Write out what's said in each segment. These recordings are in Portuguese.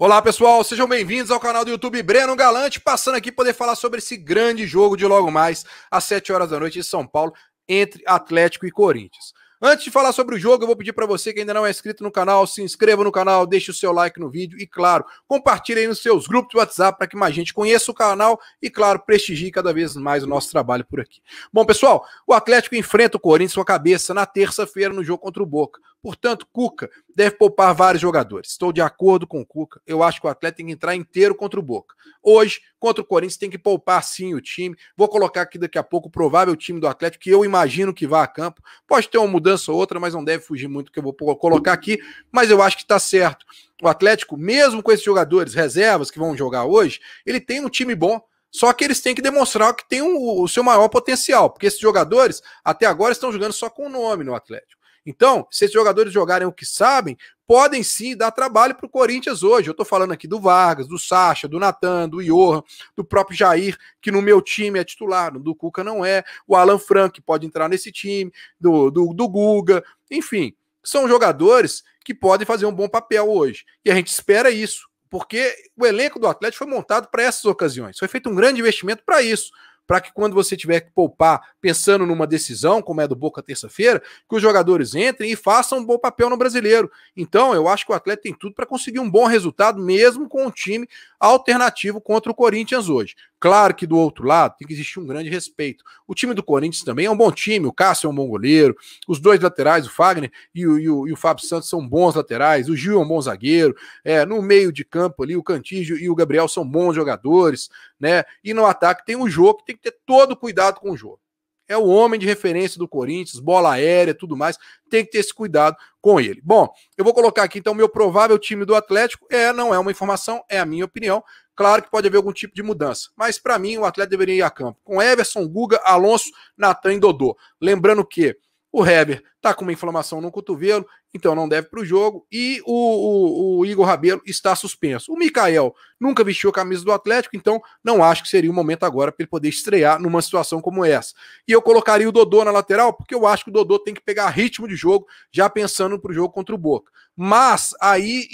Olá pessoal, sejam bem-vindos ao canal do YouTube Breno Galante, passando aqui poder falar sobre esse grande jogo de logo mais às 7 horas da noite em São Paulo entre Atlético e Corinthians. Antes de falar sobre o jogo, eu vou pedir para você que ainda não é inscrito no canal, se inscreva no canal, deixe o seu like no vídeo e, claro, compartilhe aí nos seus grupos de WhatsApp para que mais gente conheça o canal e, claro, prestigie cada vez mais o nosso trabalho por aqui. Bom, pessoal, o Atlético enfrenta o Corinthians com a cabeça na terça-feira no jogo contra o Boca. Portanto, Cuca deve poupar vários jogadores. Estou de acordo com o Cuca. Eu acho que o Atlético tem que entrar inteiro contra o Boca. Hoje, contra o Corinthians, tem que poupar sim o time. Vou colocar aqui daqui a pouco o provável time do Atlético que eu imagino que vá a campo. Pode ter uma mudança mudança ou outra, mas não deve fugir muito que eu vou colocar aqui. Mas eu acho que está certo. O Atlético, mesmo com esses jogadores reservas que vão jogar hoje, ele tem um time bom. Só que eles têm que demonstrar que tem um, o seu maior potencial, porque esses jogadores até agora estão jogando só com o nome no Atlético. Então, se esses jogadores jogarem o que sabem, podem sim dar trabalho para o Corinthians hoje. Eu estou falando aqui do Vargas, do Sacha, do Natan, do Johan, do próprio Jair, que no meu time é titular, do Cuca não é, o Alan Frank pode entrar nesse time, do, do, do Guga, enfim. São jogadores que podem fazer um bom papel hoje. E a gente espera isso, porque o elenco do Atlético foi montado para essas ocasiões. Foi feito um grande investimento para isso para que quando você tiver que poupar, pensando numa decisão, como é do Boca terça-feira, que os jogadores entrem e façam um bom papel no brasileiro. Então, eu acho que o Atlético tem tudo para conseguir um bom resultado, mesmo com um time alternativo contra o Corinthians hoje. Claro que do outro lado tem que existir um grande respeito. O time do Corinthians também é um bom time, o Cássio é um bom goleiro, os dois laterais, o Fagner e o, e o, e o Fábio Santos são bons laterais, o Gil é um bom zagueiro, é, no meio de campo ali, o Cantígio e o Gabriel são bons jogadores, né? E no ataque tem o jogo que tem que ter todo cuidado com o jogo é o homem de referência do Corinthians, bola aérea, tudo mais. Tem que ter esse cuidado com ele. Bom, eu vou colocar aqui então meu provável time do Atlético. É, não é uma informação, é a minha opinião. Claro que pode haver algum tipo de mudança, mas para mim o Atlético deveria ir a campo com Everson, Guga, Alonso, Natan e Dodô. Lembrando que o Heber está com uma inflamação no cotovelo, então não deve para o jogo. E o, o, o, Igor Rabelo está suspenso. O Mikael nunca vestiu a camisa do Atlético, então não acho que seria o momento agora para ele poder estrear numa situação como essa. E eu colocaria o Dodô na lateral, porque eu acho que o Dodô tem que pegar ritmo de jogo, já pensando para o jogo contra o Boca. Mas aí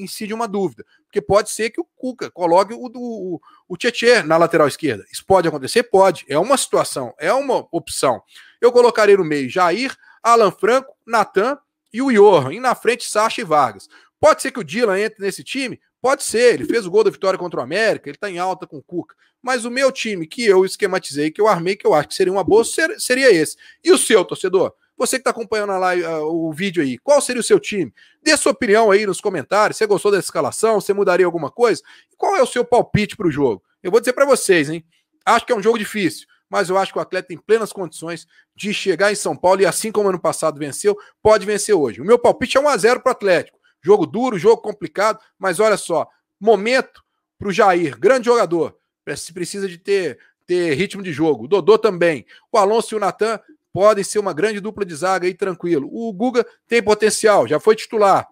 incide uma dúvida, porque pode ser que o Cuca coloque o, o, o Tietchan na lateral esquerda. Isso pode acontecer? Pode. É uma situação, é uma opção. Eu colocarei no meio Jair, Alan Franco, Natan e o Johan. E na frente, Sacha e Vargas. Pode ser que o Dylan entre nesse time? Pode ser, ele fez o gol da vitória contra o América, ele está em alta com o Cuca. Mas o meu time que eu esquematizei, que eu armei, que eu acho que seria uma boa, seria esse. E o seu, torcedor? Você que está acompanhando a live, uh, o vídeo aí, qual seria o seu time? Dê sua opinião aí nos comentários. Você gostou dessa escalação? Você mudaria alguma coisa? Qual é o seu palpite para o jogo? Eu vou dizer para vocês, hein? Acho que é um jogo difícil mas eu acho que o atleta tem plenas condições de chegar em São Paulo e, assim como ano passado venceu, pode vencer hoje. O meu palpite é 1x0 para o Atlético. Jogo duro, jogo complicado, mas olha só, momento para o Jair, grande jogador. precisa de ter, ter ritmo de jogo. O Dodô também. O Alonso e o Natan podem ser uma grande dupla de zaga aí, tranquilo. O Guga tem potencial, já foi titular.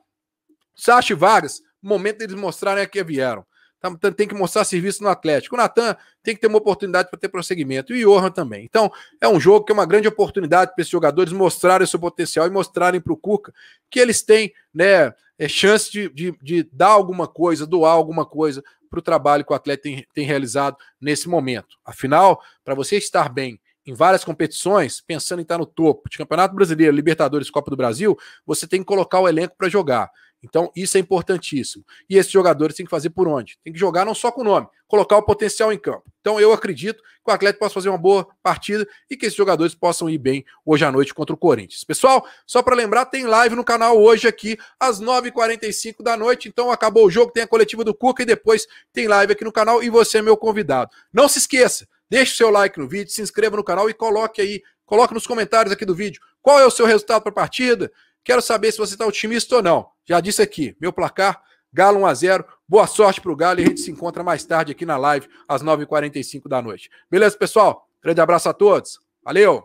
Sacha e Vargas, momento deles mostrarem a que vieram. Tá, então, tem que mostrar serviço no Atlético. O Natan tem que ter uma oportunidade para ter prosseguimento. E o Johan também. Então, é um jogo que é uma grande oportunidade para esses jogadores mostrarem seu potencial e mostrarem para o Cuca que eles têm né, é, chance de, de, de dar alguma coisa, doar alguma coisa para o trabalho que o Atlético tem, tem realizado nesse momento. Afinal, para você estar bem em várias competições, pensando em estar no topo de Campeonato Brasileiro, Libertadores, Copa do Brasil, você tem que colocar o elenco para jogar. Então, isso é importantíssimo. E esses jogadores têm que fazer por onde? Tem que jogar não só com o nome, colocar o potencial em campo. Então, eu acredito que o Atlético possa fazer uma boa partida e que esses jogadores possam ir bem hoje à noite contra o Corinthians. Pessoal, só para lembrar, tem live no canal hoje aqui às 9h45 da noite. Então, acabou o jogo, tem a coletiva do Cuca e depois tem live aqui no canal e você é meu convidado. Não se esqueça, Deixe seu like no vídeo, se inscreva no canal e coloque aí, coloque nos comentários aqui do vídeo qual é o seu resultado para a partida. Quero saber se você está otimista ou não. Já disse aqui, meu placar, Galo 1x0. Boa sorte para o Galo e a gente se encontra mais tarde aqui na live, às 9h45 da noite. Beleza, pessoal? Grande abraço a todos. Valeu!